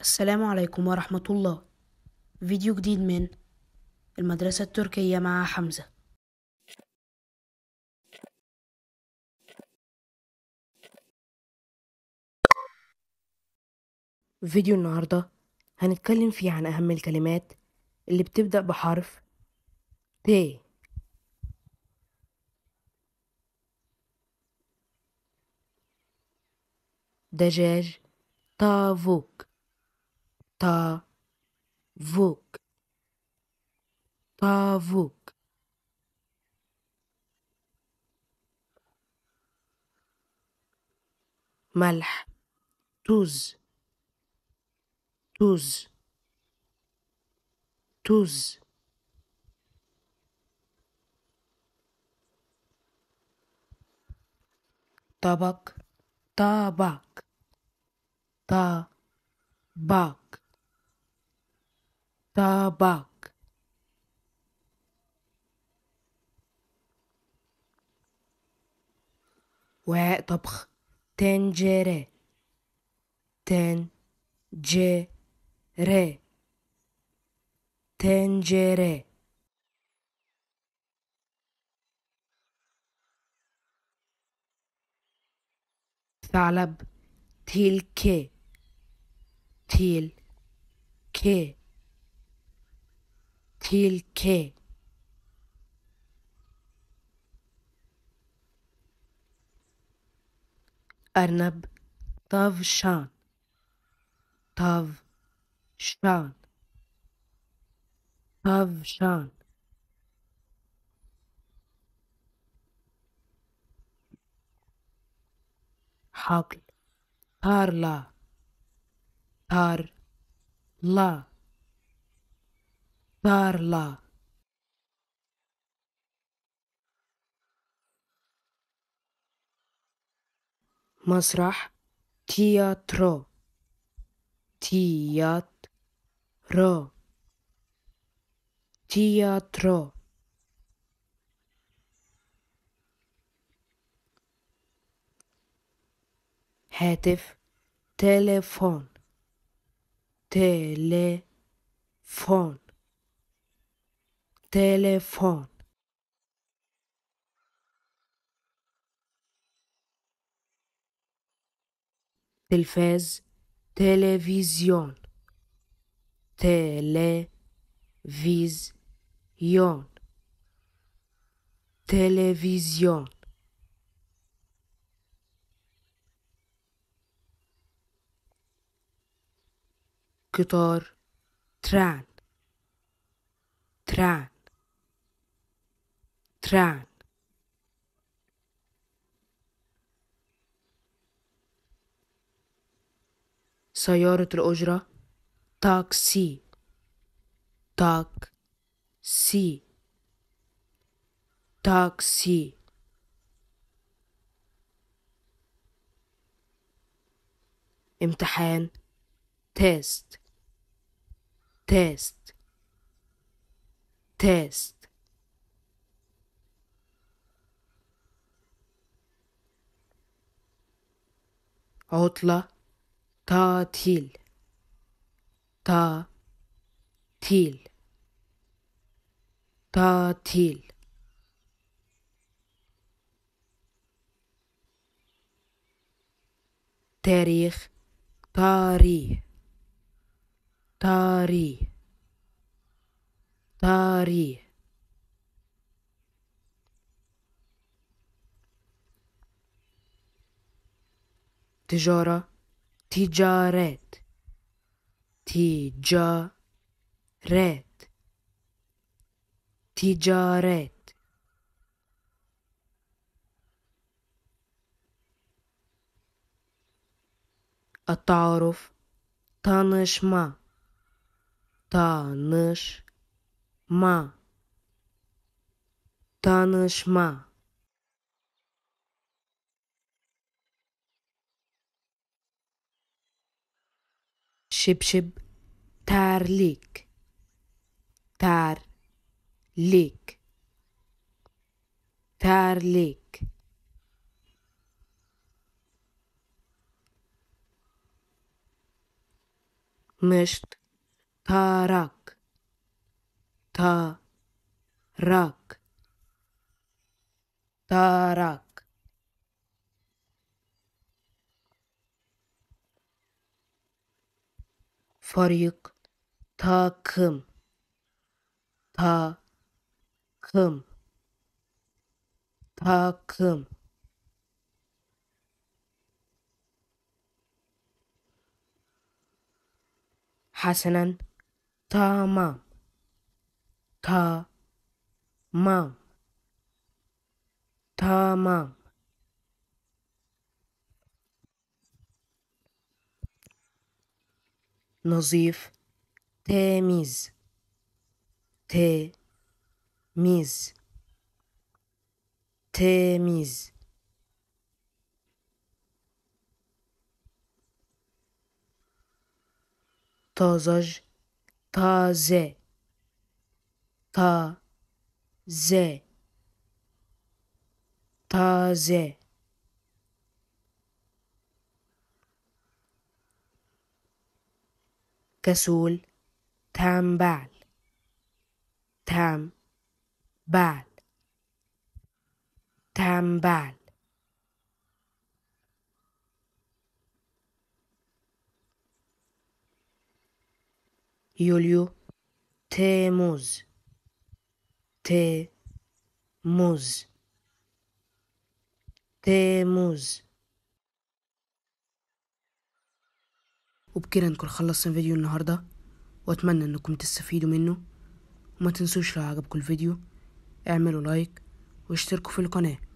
السلام عليكم ورحمة الله فيديو جديد من المدرسة التركية مع حمزة فيديو النهاردة هنتكلم فيه عن أهم الكلمات اللي بتبدأ بحرف ت دجاج تافوك طاووق طافوك ملح توز توز توز طبق طابق طابق طابق وعاء طبخ تنجرة تنجرة تنجرة ثعلب تيل كي تيل كي Tilke Arnab Tavşan Tavşan Tavşan Hakl Tarla Tarla parla مسرح تياترو تياترو تياترو هاتف تليفون تليفون تلفن تلفز تلویزیون تلویزیون تلویزیون قطار ترن ترن سرعان سيارة الأجرة تاكسي تاكسي تاكسي امتحان تيست تيست تيست عطلة تعطيل تعطيل تعطيل تاريخ تاريخ تاريخ تاريخ Tijara, ticaret, ticaret, ticaret. atarof, tanışma, tanışma, tanışma. شب شب تر لیک. تر لیک. تر لیک. مشت تارک. تارک. تارک. فريق تاكم تاكم تاكم حسنا تمام تمام تمام nazif, temiz, Temiz, temiz. Tazaj, taze, ta, taze. taze. كسول تنبل تنبل تنبل يوليو تيموز تموز تيموز وبكده نكون خلصنا فيديو النهاردة واتمنى انكم تستفيدوا منه وما تنسوش لو عجبكم الفيديو اعملوا لايك واشتركوا في القناه